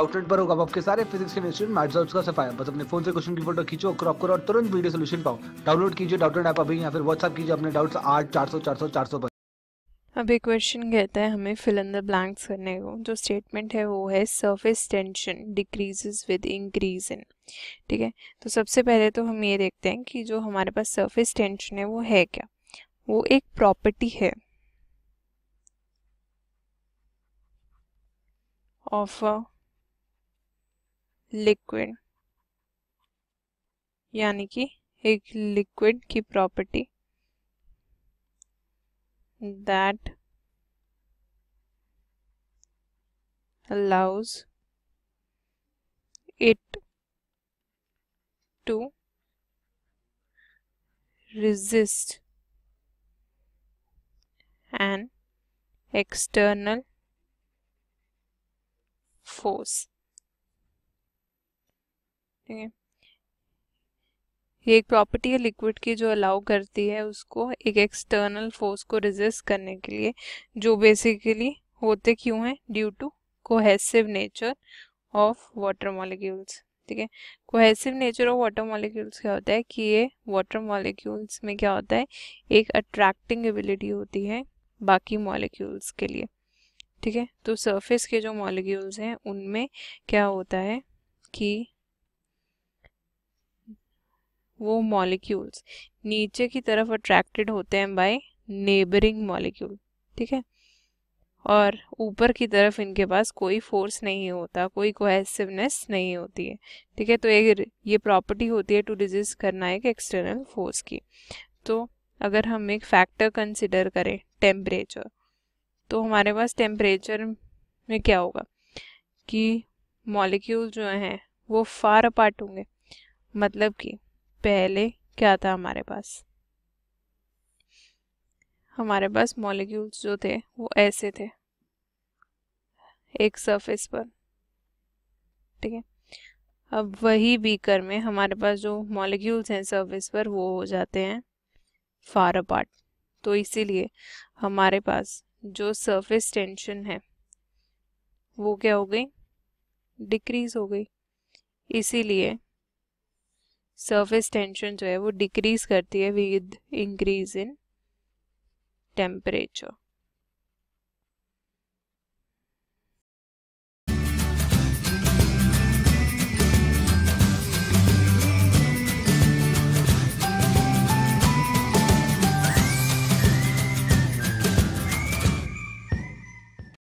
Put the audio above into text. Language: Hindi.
आउटलेट पर होगा आपके सारे फिजिक्स केमिस्ट्री मैथ्स और उसका सफाया बस अपने फोन से क्वेश्चन की फोटो खींचो क्रॉप करो और तुरंत वीडियो सोल्यूशन पाओ डाउनलोड कीजिए डाउटलेट ऐप अभी या फिर व्हाट्सअप कीजिए अपने डाउट्स आठ चार सौ चार सौ चार सौ पर अब एक क्वेश्चन कहता है हमें फिल इन द ब्लैंक्स करने को जो स्टेटमेंट है वो है surface tension decreases with increase in ठीक है तो सबसे पहले तो हम ये देखते हैं कि जो हमारे पास सरफेस टेंशन है वो है क्या वो एक प्रॉपर्टी है ऑफ लिक्विड यानी कि एक लिक्विड की property that allows it to resist and external force ठीक है ये एक प्रॉपर्टी है लिक्विड की जो अलाउ करती है उसको एक एक्सटर्नल फोर्स को रिजिस्ट करने के लिए जो बेसिकली होते क्यों हैं due to cohesive nature of water molecules ठीक है cohesive nature of water molecules क्या होता है कि ये वाटर मॉलिक्यूल्स में क्या होता है एक अट्रैक्टिंग एबिलिटी होती है बाकी मॉलिक्यूल्स के लिए ठीक है तो सरफेस के जो मॉलिक्यूल्स हैं उनमें क्या होता है कि वो मॉलिक्यूल्स नीचे की तरफ अट्रैक्टेड होते हैं बाय नेबरिंग मॉलिक्यूल ठीक है और ऊपर की तरफ इनके पास कोई फोर्स नहीं होता कोई कोहेसिवनेस नहीं होती है ठीक है तो एक ये प्रॉपर्टी होती है टू रिजिस्ट करना एक एक्सटर्नल फोर्स की तो अगर हम एक फैक्टर कंसिडर करें टेम्परेचर तो हमारे पास टेम्परेचर में क्या होगा कि मॉलिक्यूल जो हैं वो फार अपार्ट होंगे मतलब कि पहले क्या था हमारे पास हमारे पास मॉलिक्यूल्स जो थे वो ऐसे थे एक सरफेस पर ठीक है अब वही बीकर में हमारे पास जो मॉलिक्यूल्स हैं सरफेस पर वो हो जाते हैं फार अपार्ट तो इसीलिए हमारे पास जो सरफेस टेंशन है वो क्या हो गई डिक्रीज हो गई इसीलिए सरफेस टेंशन जो है वो डिक्रीज करती है विद इंक्रीज इन टेम्परेचर